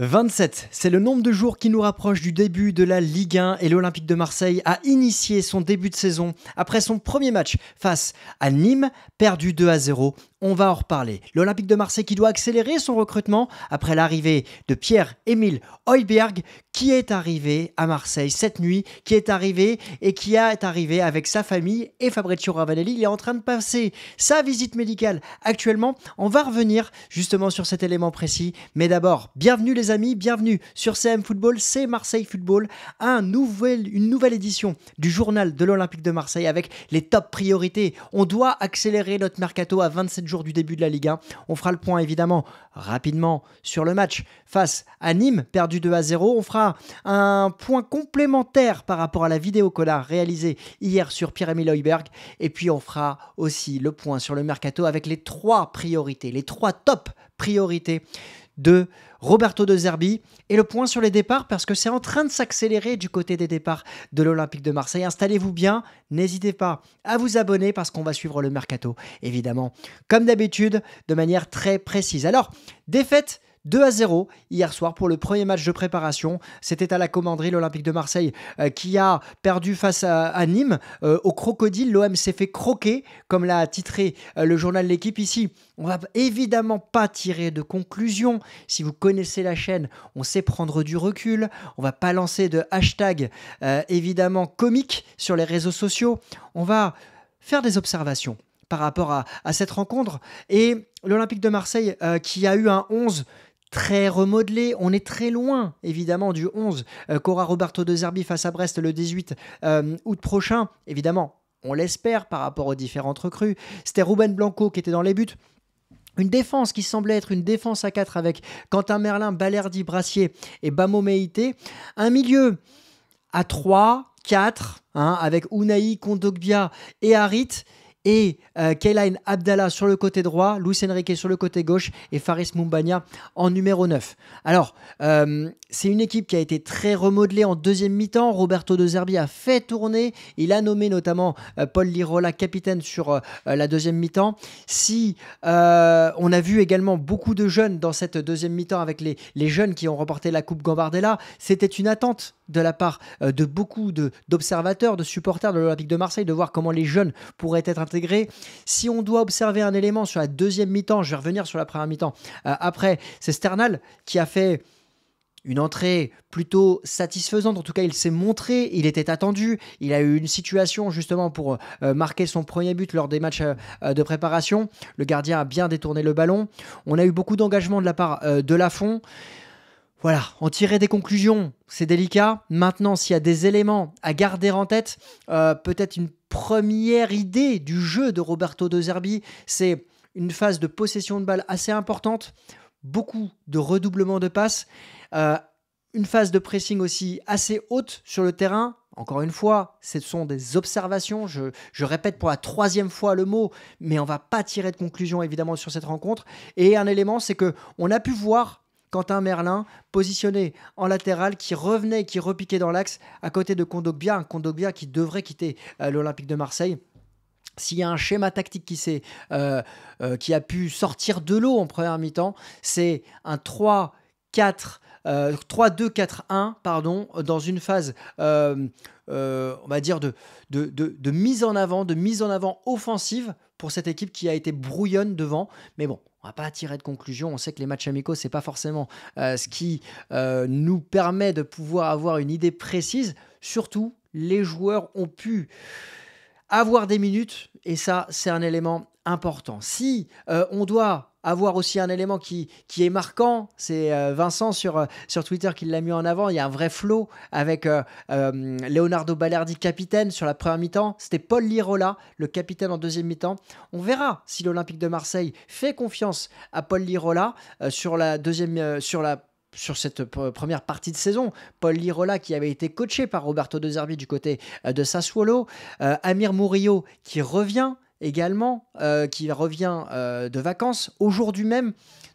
27, c'est le nombre de jours qui nous rapproche du début de la Ligue 1 et l'Olympique de Marseille a initié son début de saison après son premier match face à Nîmes, perdu 2 à 0 on va en reparler. L'Olympique de Marseille qui doit accélérer son recrutement après l'arrivée de Pierre-Émile Heuberg qui est arrivé à Marseille cette nuit, qui est arrivé et qui est arrivé avec sa famille et Fabrizio Ravanelli. Il est en train de passer sa visite médicale actuellement. On va revenir justement sur cet élément précis. Mais d'abord, bienvenue les amis, bienvenue sur CM Football, c'est Marseille Football, une nouvelle édition du journal de l'Olympique de Marseille avec les top priorités. On doit accélérer notre mercato à 27 jours du début de la Ligue 1. On fera le point évidemment rapidement sur le match face à Nîmes, perdu 2 à 0. On fera un point complémentaire par rapport à la vidéo qu'on réalisée hier sur Pierre-Emile Et puis on fera aussi le point sur le mercato avec les trois priorités, les trois top priorités de Roberto de Zerbi. Et le point sur les départs, parce que c'est en train de s'accélérer du côté des départs de l'Olympique de Marseille. Installez-vous bien, n'hésitez pas à vous abonner parce qu'on va suivre le mercato, évidemment, comme d'habitude, de manière très précise. Alors, défaite 2 à 0 hier soir pour le premier match de préparation. C'était à la commanderie l'Olympique de Marseille euh, qui a perdu face à, Nîmes euh, au crocodile. L'OM s'est fait croquer, comme l'a titré euh, le journal L'équipe ici. On va évidemment pas tirer de conclusion. Si vous connaissez la chaîne, on sait prendre du recul. On va pas lancer de hashtag évidemment comique sur les réseaux sociaux. On va faire des observations par rapport à, cette rencontre. Et l'Olympique de Marseille qui a eu un 11 très remodelé. On est très loin, évidemment, du 11 euh, qu'aura Roberto De Zerbi face à Brest le 18 euh, août prochain. Évidemment, on l'espère par rapport aux différentes recrues. C'était Ruben Blanco qui était dans les buts. Une défense qui semblait être une défense à 4 avec Quentin Merlin, Balerdi, Brassier et Bamoméité. Un milieu à 3, 4, hein, avec Unai, Kondogbia et Harit et euh, Abdallah sur le côté droit, Luis Enrique sur le côté gauche et Faris Moumbania en numéro 9. Alors, euh, c'est une équipe qui a été très remodelée en deuxième mi-temps. Roberto De Zerbi a fait tourner. Il a nommé notamment euh, Paul Lirola capitaine sur euh, la deuxième mi-temps. Si on a vu également beaucoup de jeunes dans cette deuxième mi-temps avec les, les jeunes qui ont remporté la Coupe Gambardella, c'était une attente de la part de beaucoup d'observateurs, de, de supporters de l'Olympique de Marseille de voir comment les jeunes pourraient être si on doit observer un élément sur la deuxième mi-temps, je vais revenir sur la première mi-temps euh, après, c'est Sternal qui a fait une entrée plutôt satisfaisante. En tout cas, il s'est montré, il était attendu. Il a eu une situation justement pour euh, marquer son premier but lors des matchs euh, de préparation. Le gardien a bien détourné le ballon. On a eu beaucoup d'engagement de la part de Lafont. Voilà, en tirer des conclusions, c'est délicat. Maintenant, s'il y a des éléments à garder en tête, peut-être une première idée du jeu de Roberto De Zerbi. C'est une phase de possession de balle assez importante, beaucoup de redoublement de passes, euh, une phase de pressing aussi assez haute sur le terrain. Encore une fois, ce sont des observations. Je, répète pour la troisième fois le mot, mais on va pas tirer de conclusion évidemment sur cette rencontre. Et un élément, c'est que on a pu voir Quentin Merlin positionné en latéral qui revenait, qui repiquait dans l'axe à côté de Kondogbia, un Kondogbia qui devrait quitter euh, l'Olympique de Marseille. S'il y a un schéma tactique qui, euh, euh, qui a pu sortir de l'eau en première mi-temps, c'est un 3-4. 3-2-4-1, pardon, dans une phase, on va dire, de, de, de mise en avant, de mise en avant offensive pour cette équipe qui a été brouillonne devant. Mais bon, on va pas tirer de conclusion. On sait que les matchs amicaux, c'est pas forcément euh, ce qui euh, nous permet de pouvoir avoir une idée précise. Surtout, les joueurs ont pu avoir des minutes, et ça, c'est un élément important. Si euh, on doit avoir aussi un élément qui, qui est marquant. C'est euh, Vincent sur, euh, sur Twitter qui l'a mis en avant. Il y a un vrai flow avec euh, Leonardo Balardi capitaine sur la première mi-temps. C'était Paul Lirola, le capitaine en deuxième mi-temps. On verra si l'Olympique de Marseille fait confiance à Paul Lirola sur la deuxième, sur la sur cette première partie de saison. Paul Lirola qui avait été coaché par Roberto De Zerbi du côté de Sassuolo. Amir Murillo qui revient également, euh, qui revient euh, de vacances aujourd'hui même.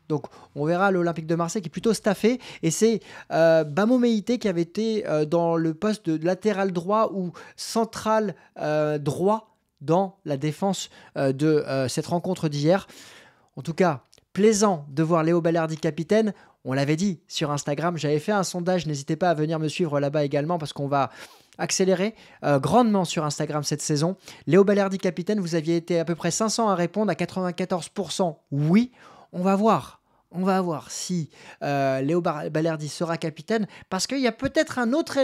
Donc on verra l'Olympique de Marseille qui est plutôt staffé. Et c'est euh, Bamoméité qui avait été dans le poste de latéral droit ou central droit dans la défense de cette rencontre d'hier. En tout cas, plaisant de voir Léo Ballardi capitaine. On l'avait dit sur Instagram, j'avais fait un sondage, n'hésitez pas à venir me suivre là-bas également parce qu'on va accéléré euh, grandement sur Instagram cette saison. Léo Balerdi, capitaine, vous aviez été à peu près 500 à répondre, à 94% oui. On va voir. On va voir si euh, Léo Balerdi sera capitaine, parce qu'il y a peut-être un autre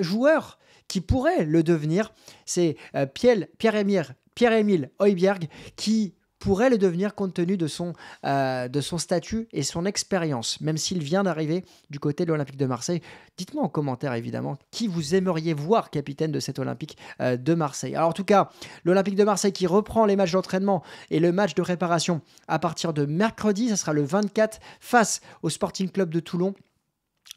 joueur qui pourrait le devenir. C'est euh, Pierre-Émile Pierre qui pourrait le devenir compte tenu de son, euh, de son statut et son expérience, même s'il vient d'arriver du côté de l'Olympique de Marseille. Dites-moi en commentaire, évidemment, qui vous aimeriez voir capitaine de cet Olympique euh, de Marseille. Alors, en tout cas, l'Olympique de Marseille qui reprend les matchs d'entraînement et le match de réparation à partir de mercredi, ça sera le 24, face au Sporting Club de Toulon.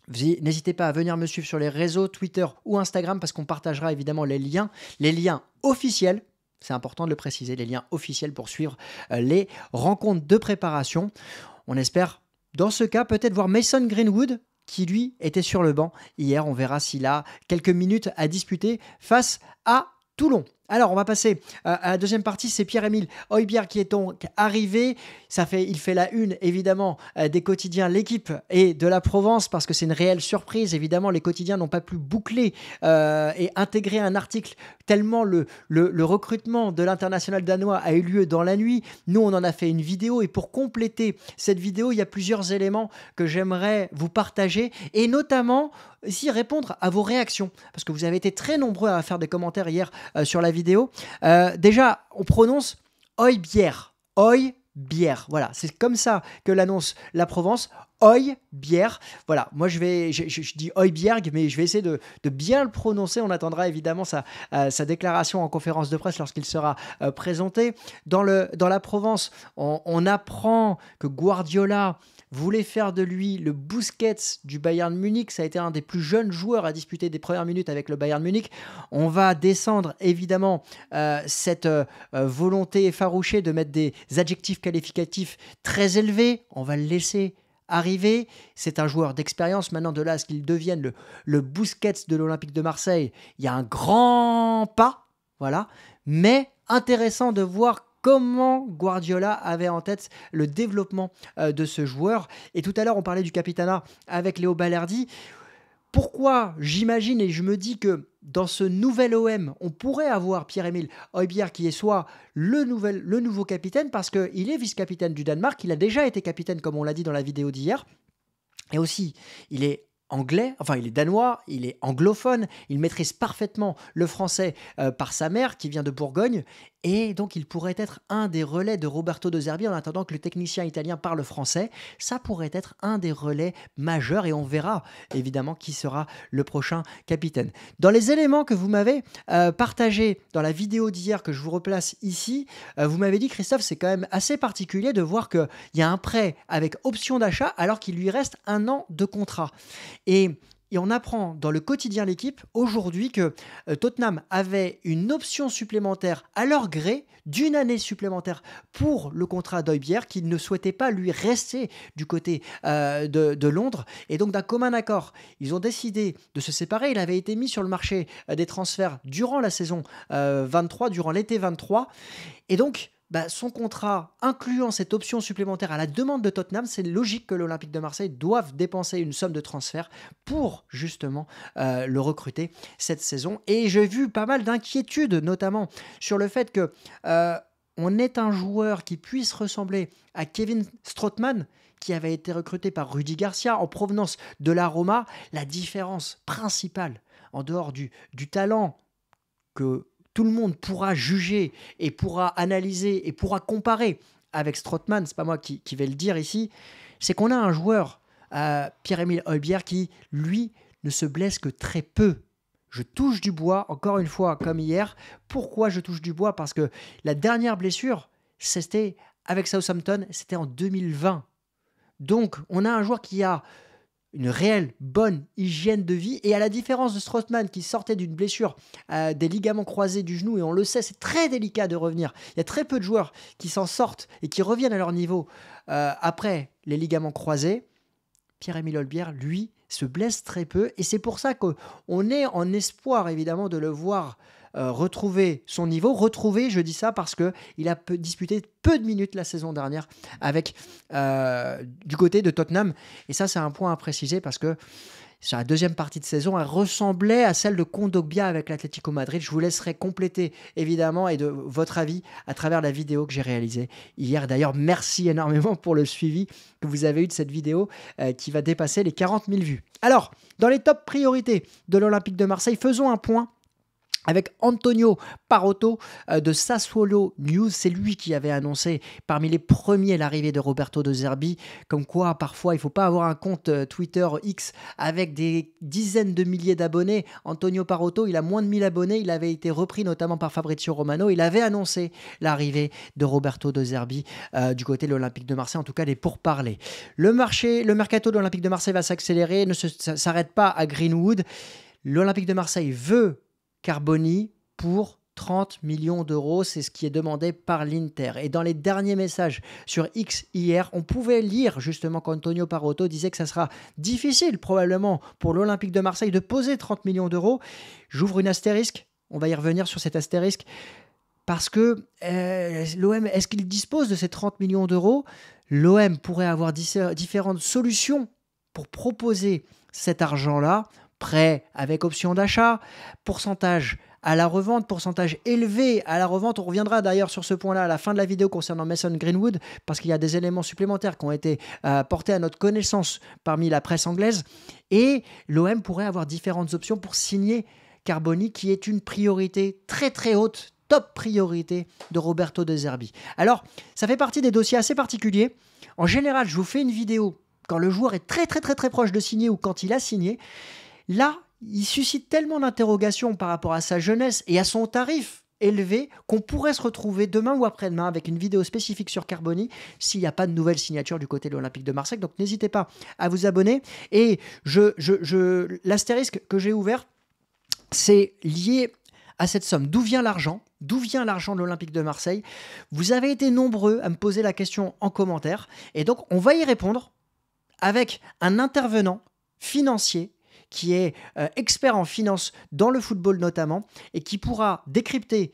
N'hésitez pas à venir me suivre sur les réseaux Twitter ou Instagram parce qu'on partagera évidemment les liens, les liens officiels c'est important de le préciser, les liens officiels pour suivre euh, les rencontres de préparation. On espère, dans ce cas, peut-être voir Mason Greenwood qui lui était sur le banc hier. On verra s'il a quelques minutes à disputer face à Toulon. Alors, on va passer euh, à la deuxième partie. C'est Pierre-Émile Hoybière qui est donc arrivé. Ça fait, il fait la une, évidemment, euh, des quotidiens L'équipe et de la Provence, parce que c'est une réelle surprise. Évidemment, les quotidiens n'ont pas pu boucler euh, et intégrer un article tellement le, recrutement de l'international danois a eu lieu dans la nuit. Nous, on en a fait une vidéo. Et pour compléter cette vidéo, il y a plusieurs éléments que j'aimerais vous partager. Et notamment, ici, répondre à vos réactions. Parce que vous avez été très nombreux à faire des commentaires hier sur la vidéo euh, déjà, on prononce oi bière. Oi bière. Voilà, c'est comme ça que l'annonce la Provence. Oi Bierg. Voilà, moi je vais, je, dis Oi Bierg, mais je vais essayer de, bien le prononcer. On attendra évidemment sa, euh, déclaration en conférence de presse lorsqu'il sera euh, présenté. Dans, la Provence, on, apprend que Guardiola voulait faire de lui le Busquets du Bayern Munich. Ça a été un des plus jeunes joueurs à disputer des premières minutes avec le Bayern Munich. On va descendre évidemment euh, cette volonté effarouchée de mettre des adjectifs qualificatifs très élevés. On va le laisser Arrivé, C'est un joueur d'expérience. Maintenant, de là à ce qu'il devienne le, le Busquets de l'Olympique de Marseille, il y a un grand pas. Voilà. Mais intéressant de voir comment Guardiola avait en tête le développement euh, de ce joueur. Et tout à l'heure, on parlait du Capitana avec Léo Balerdi. Pourquoi j'imagine et je me dis que dans ce nouvel OM, on pourrait avoir Pierre-Émile Heubier qui est soit le, nouvel, le nouveau capitaine, parce qu'il est vice-capitaine du Danemark, il a déjà été capitaine, comme on l'a dit dans la vidéo d'hier, et aussi, il est anglais, enfin il est danois, il est anglophone, il maîtrise parfaitement le français euh, par sa mère qui vient de Bourgogne, et donc, il pourrait être un des relais de Roberto De Zerbi en attendant que le technicien italien parle français. Ça pourrait être un des relais majeurs et on verra évidemment qui sera le prochain capitaine. Dans les éléments que vous m'avez euh, partagés dans la vidéo d'hier que je vous replace ici, euh, vous m'avez dit, Christophe, c'est quand même assez particulier de voir qu'il y a un prêt avec option d'achat alors qu'il lui reste un an de contrat. Et et on apprend dans le quotidien l'équipe aujourd'hui que euh, Tottenham avait une option supplémentaire à leur gré d'une année supplémentaire pour le contrat d'Oybière, qu'il ne souhaitait pas lui rester du côté euh, de, Londres. Et donc d'un commun accord, ils ont décidé de se séparer. Il avait été mis sur le marché euh, des transferts durant la saison 23, durant l'été 23. Et donc bah, son contrat incluant cette option supplémentaire à la demande de Tottenham, c'est logique que l'Olympique de Marseille doive dépenser une somme de transfert pour justement euh, le recruter cette saison. Et j'ai vu pas mal d'inquiétudes, notamment sur le fait que euh, on est un joueur qui puisse ressembler à Kevin Strootman, qui avait été recruté par Rudy Garcia en provenance de la Roma. La différence principale, en dehors du, du talent que tout le monde pourra juger et pourra analyser et pourra comparer avec ce c'est pas moi qui, vais le dire ici, c'est qu'on a un joueur, euh, Pierre-Émile Heubière, qui, lui, ne se blesse que très peu. Je touche du bois, encore une fois, comme hier. Pourquoi je touche du bois Parce que la dernière blessure, c'était avec Southampton, c'était en 2020. Donc, on a un joueur qui a une réelle bonne hygiène de vie. Et à la différence de Strootman qui sortait d'une blessure euh, des ligaments croisés du genou, et on le sait, c'est très délicat de revenir. Il y a très peu de joueurs qui s'en sortent et qui reviennent à leur niveau euh, après les ligaments croisés. Pierre-Émile Olbière, lui, se blesse très peu. Et c'est pour ça qu'on est en espoir, évidemment, de le voir euh, retrouver son niveau. Retrouver, je dis ça parce que il a disputé peu de minutes la saison dernière avec euh, du côté de Tottenham. Et ça, c'est un point à préciser parce que sur la deuxième partie de saison, elle ressemblait à celle de Kondogbia avec l'Atlético Madrid. Je vous laisserai compléter évidemment et de votre avis à travers la vidéo que j'ai réalisée hier. D'ailleurs, merci énormément pour le suivi que vous avez eu de cette vidéo euh, qui va dépasser les 40 000 vues. Alors, dans les top priorités de l'Olympique de Marseille, faisons un point avec Antonio Parotto euh, de Sassuolo News. C'est lui qui avait annoncé parmi les premiers l'arrivée de Roberto de Zerbi, comme quoi parfois il ne faut pas avoir un compte euh, Twitter X avec des dizaines de milliers d'abonnés. Antonio Parotto, il a moins de 1000 abonnés, il avait été repris notamment par Fabrizio Romano, il avait annoncé l'arrivée de Roberto de Zerbi euh, du côté de l'Olympique de Marseille, en tout cas les pourparlers. Le marché, le mercato de l'Olympique de Marseille va s'accélérer, ne s'arrête pas à Greenwood. L'Olympique de Marseille veut Carboni pour 30 millions d'euros, c'est ce qui est demandé par l'Inter. Et dans les derniers messages sur X hier, on pouvait lire justement qu'Antonio Parotto disait que ça sera difficile probablement pour l'Olympique de Marseille de poser 30 millions d'euros. J'ouvre une astérisque, on va y revenir sur cet astérisque, parce que euh, l'OM, est-ce qu'il dispose de ces 30 millions d'euros L'OM pourrait avoir différentes solutions pour proposer cet argent-là prêt avec option d'achat, pourcentage à la revente, pourcentage élevé à la revente. On reviendra d'ailleurs sur ce point-là à la fin de la vidéo concernant Mason Greenwood, parce qu'il y a des éléments supplémentaires qui ont été euh, portés à notre connaissance parmi la presse anglaise. Et l'OM pourrait avoir différentes options pour signer Carboni, qui est une priorité très très haute, top priorité de Roberto De Zerbi. Alors, ça fait partie des dossiers assez particuliers. En général, je vous fais une vidéo quand le joueur est très très très très proche de signer ou quand il a signé. Là, il suscite tellement d'interrogations par rapport à sa jeunesse et à son tarif élevé qu'on pourrait se retrouver demain ou après-demain avec une vidéo spécifique sur Carboni s'il n'y a pas de nouvelle signature du côté de l'Olympique de Marseille. Donc n'hésitez pas à vous abonner. Et je, l'astérisque que j'ai ouvert, c'est lié à cette somme. D'où vient l'argent D'où vient l'argent de l'Olympique de Marseille Vous avez été nombreux à me poser la question en commentaire. Et donc on va y répondre avec un intervenant financier qui est euh, expert en finance dans le football notamment, et qui pourra décrypter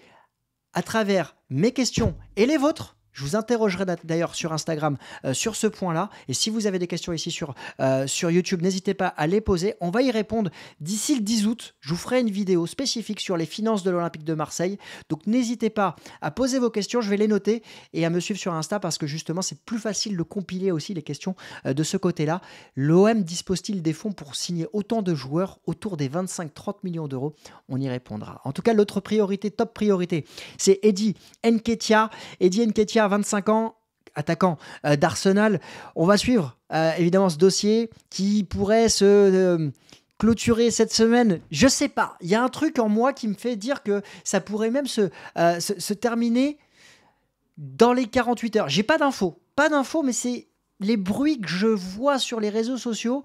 à travers mes questions et les vôtres je vous interrogerai d'ailleurs sur Instagram euh, sur ce point-là. Et si vous avez des questions ici sur, euh, sur YouTube, n'hésitez pas à les poser. On va y répondre d'ici le 10 août. Je vous ferai une vidéo spécifique sur les finances de l'Olympique de Marseille. Donc n'hésitez pas à poser vos questions. Je vais les noter et à me suivre sur Insta parce que justement, c'est plus facile de compiler aussi les questions euh, de ce côté-là. L'OM dispose-t-il des fonds pour signer autant de joueurs autour des 25-30 millions d'euros On y répondra. En tout cas, l'autre priorité, top priorité, c'est Eddie Nketia. Eddie Nketia 25 ans, attaquant euh, d'Arsenal. On va suivre euh, évidemment ce dossier qui pourrait se euh, clôturer cette semaine. Je sais pas, il y a un truc en moi qui me fait dire que ça pourrait même se, se terminer dans les 48 heures. J'ai pas d'infos, pas d'infos, mais c'est les bruits que je vois sur les réseaux sociaux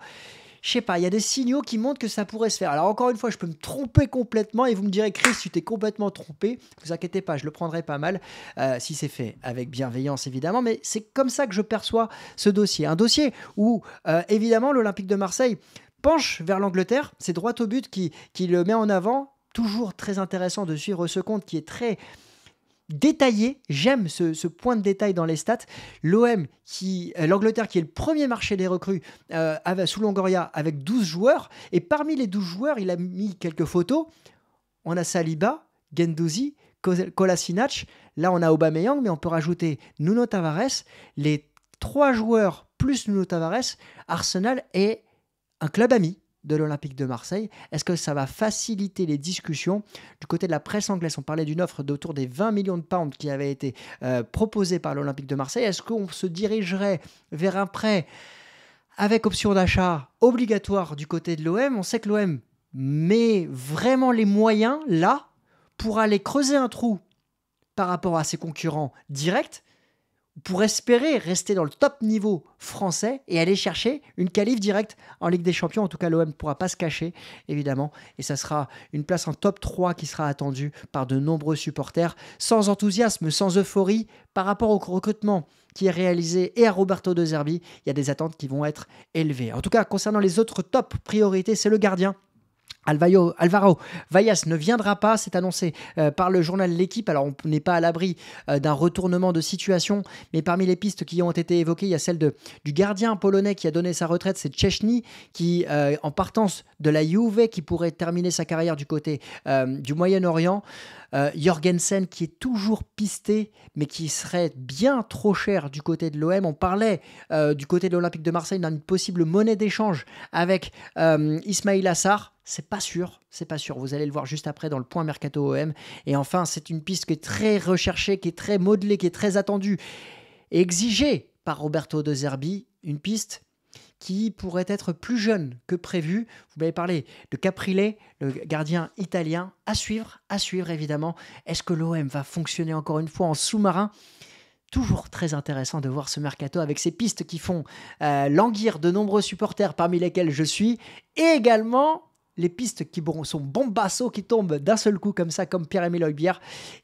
je sais pas, il y a des signaux qui montrent que ça pourrait se faire. Alors encore une fois, je peux me tromper complètement et vous me direz, Chris, tu t'es complètement trompé. Vous inquiétez pas, je le prendrai pas mal euh, si c'est fait avec bienveillance évidemment, mais c'est comme ça que je perçois ce dossier. Un dossier où euh, évidemment l'Olympique de Marseille penche vers l'Angleterre, c'est droit au but qui, qui le met en avant. Toujours très intéressant de suivre ce compte qui est très détaillé. J'aime ce, point de détail dans les stats. L'OM, euh, l'Angleterre, qui est le premier marché des recrues euh, sous Longoria avec 12 joueurs. Et parmi les 12 joueurs, il a mis quelques photos. On a Saliba, Gendouzi, Kolasinac. Là, on a Aubameyang, mais on peut rajouter Nuno Tavares. Les trois joueurs plus Nuno Tavares, Arsenal est un club ami de l'Olympique de Marseille Est-ce que ça va faciliter les discussions Du côté de la presse anglaise, on parlait d'une offre d'autour des 20 millions de pounds qui avait été proposées euh, proposée par l'Olympique de Marseille. Est-ce qu'on se dirigerait vers un prêt avec option d'achat obligatoire du côté de l'OM On sait que l'OM met vraiment les moyens là pour aller creuser un trou par rapport à ses concurrents directs pour espérer rester dans le top niveau français et aller chercher une qualif directe en Ligue des Champions. En tout cas, l'OM ne pourra pas se cacher, évidemment. Et ça sera une place en top 3 qui sera attendue par de nombreux supporters, sans enthousiasme, sans euphorie par rapport au recrutement qui est réalisé et à Roberto De Zerbi. Il y a des attentes qui vont être élevées. En tout cas, concernant les autres top priorités, c'est le gardien Alvaro, Alvaro Vallas ne viendra pas, c'est annoncé euh, par le journal L'équipe. Alors on n'est pas à l'abri euh, d'un retournement de situation, mais parmi les pistes qui ont été évoquées, il y a celle de, du gardien polonais qui a donné sa retraite, c'est Chechny, qui euh, en partance de la Juve, qui pourrait terminer sa carrière du côté du Moyen-Orient. Jorgensen qui est toujours pisté, mais qui serait bien trop cher du côté de l'OM. On parlait du côté de l'Olympique de Marseille d'une possible monnaie d'échange avec Ismail Assar. C'est pas sûr, c'est pas sûr. Vous allez le voir juste après dans le point Mercato OM. Et enfin, c'est une piste qui est très recherchée, qui est très modelée, qui est très attendue, exigée par Roberto De Zerbi, une piste qui pourrait être plus jeune que prévu. Vous m'avez parlé de Caprile, le gardien italien, à suivre, à suivre évidemment. Est-ce que l'OM va fonctionner encore une fois en sous-marin Toujours très intéressant de voir ce mercato avec ces pistes qui font euh, languir de nombreux supporters parmi lesquels je suis, et également les pistes qui sont bombassos, qui tombent d'un seul coup comme ça, comme Pierre-Emile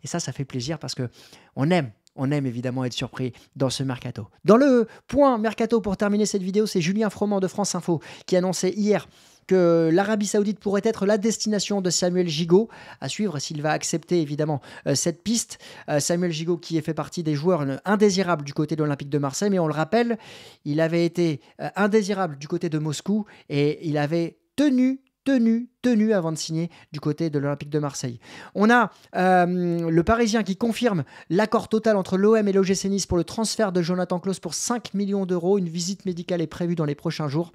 Et ça, ça fait plaisir parce que on aime on aime évidemment être surpris dans ce mercato. Dans le point mercato pour terminer cette vidéo, c'est Julien Froment de France Info qui annonçait hier que l'Arabie Saoudite pourrait être la destination de Samuel Gigot. À suivre s'il va accepter évidemment euh, cette piste. Euh, Samuel Gigot qui fait partie des joueurs indésirables du côté de l'Olympique de Marseille, mais on le rappelle, il avait été euh, indésirable du côté de Moscou et il avait tenu tenu, tenu avant de signer du côté de l'Olympique de Marseille. On a euh, le Parisien qui confirme l'accord total entre l'OM et l'OGC Nice pour le transfert de Jonathan Klaus pour 5 millions d'euros. Une visite médicale est prévue dans les prochains jours.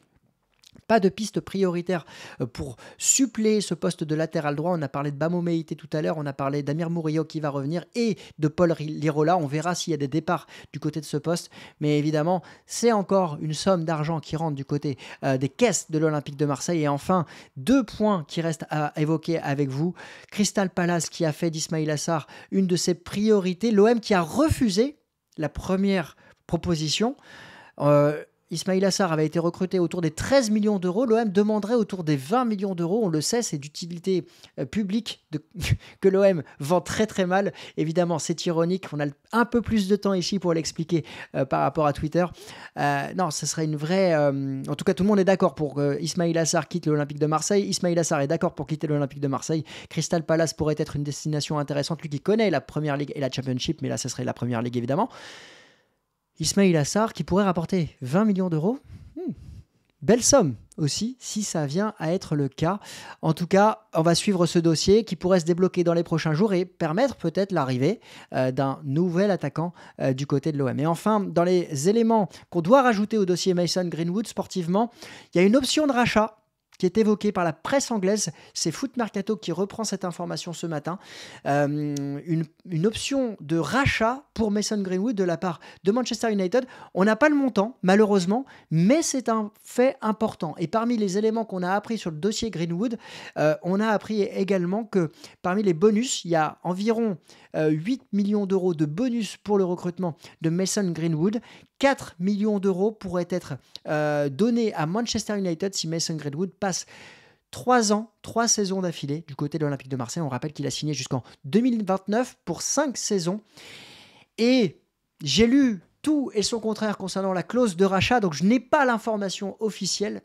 Pas de piste prioritaire euh, pour suppléer ce poste de latéral droit. On a parlé de Meite tout à l'heure, on a parlé d'Amir Mouriot qui va revenir et de Paul Lirola. On verra s'il y a des départs du côté de ce poste. Mais évidemment, c'est encore une somme d'argent qui rentre du côté euh, des caisses de l'Olympique de Marseille. Et enfin, deux points qui restent à évoquer avec vous. Crystal Palace qui a fait d'Ismail Assar une de ses priorités. L'OM qui a refusé la première proposition. Euh, Ismail Assar avait été recruté autour des 13 millions d'euros, l'OM demanderait autour des 20 millions d'euros. On le sait, c'est d'utilité euh, publique que l'OM vend très très mal. Évidemment, c'est ironique. On a un peu plus de temps ici pour l'expliquer euh, par rapport à Twitter. Euh, non, ce serait une vraie. en tout cas, tout le monde est d'accord pour que Ismail Assar quitte l'Olympique de Marseille. Ismail Assar est d'accord pour quitter l'Olympique de Marseille. Crystal Palace pourrait être une destination intéressante, lui qui connaît la Première Ligue et la Championship, mais là, ce serait la Première Ligue évidemment. Ismail Assar qui pourrait rapporter 20 millions d'euros. Hmm. Belle somme aussi, si ça vient à être le cas. En tout cas, on va suivre ce dossier qui pourrait se débloquer dans les prochains jours et permettre peut-être l'arrivée euh, d'un nouvel attaquant euh, du côté de l'OM. Et enfin, dans les éléments qu'on doit rajouter au dossier Mason Greenwood sportivement, il y a une option de rachat qui est évoqué par la presse anglaise. C'est Foot Mercato qui reprend cette information ce matin. Euh, une, option de rachat pour Mason Greenwood de la part de Manchester United. On n'a pas le montant, malheureusement, mais c'est un fait important. Et parmi les éléments qu'on a appris sur le dossier Greenwood, euh, on a appris également que parmi les bonus, il y a environ 8 euh, millions d'euros de bonus pour le recrutement de Mason Greenwood. 4 millions d'euros pourraient être euh, donnés à Manchester United si Mason Greenwood passe 3 ans, 3 saisons d'affilée du côté de l'Olympique de Marseille. On rappelle qu'il a signé jusqu'en 2029 pour 5 saisons. Et j'ai lu tout et son contraire concernant la clause de rachat, donc je n'ai pas l'information officielle,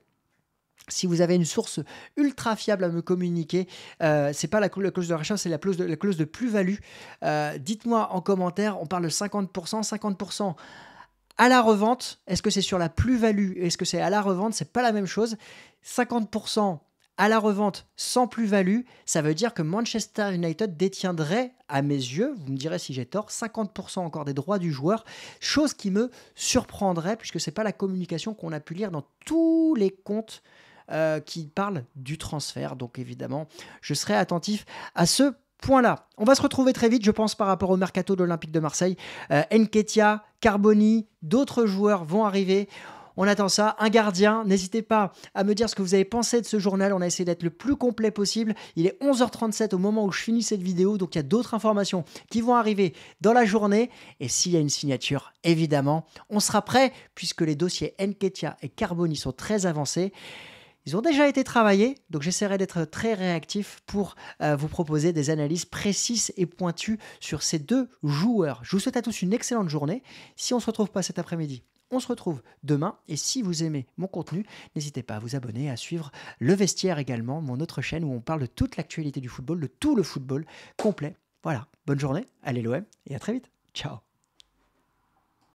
si vous avez une source ultra fiable à me communiquer, euh, c'est pas la, clause de rachat, c'est la clause de, plus-value. Euh, dites-moi en commentaire, on parle de 50%, 50% à la revente, est-ce que c'est sur la plus-value Est-ce que c'est à la revente C'est pas la même chose. 50% à la revente sans plus-value, ça veut dire que Manchester United détiendrait, à mes yeux, vous me direz si j'ai tort, 50% encore des droits du joueur, chose qui me surprendrait puisque c'est pas la communication qu'on a pu lire dans tous les comptes euh, qui parle du transfert. Donc évidemment, je serai attentif à ce point-là. On va se retrouver très vite, je pense, par rapport au mercato de l'Olympique de Marseille. Euh, Enketia, Carboni, d'autres joueurs vont arriver. On attend ça. Un gardien, n'hésitez pas à me dire ce que vous avez pensé de ce journal. On a essayé d'être le plus complet possible. Il est 11h37 au moment où je finis cette vidéo, donc il y a d'autres informations qui vont arriver dans la journée. Et s'il y a une signature, évidemment, on sera prêt puisque les dossiers Enketia et Carboni sont très avancés. Ils ont déjà été travaillés, donc j'essaierai d'être très réactif pour euh, vous proposer des analyses précises et pointues sur ces deux joueurs. Je vous souhaite à tous une excellente journée. Si on ne se retrouve pas cet après-midi, on se retrouve demain. Et si vous aimez mon contenu, n'hésitez pas à vous abonner, à suivre Le Vestiaire également, mon autre chaîne où on parle de toute l'actualité du football, de tout le football complet. Voilà, bonne journée, allez l'OM et à très vite. Ciao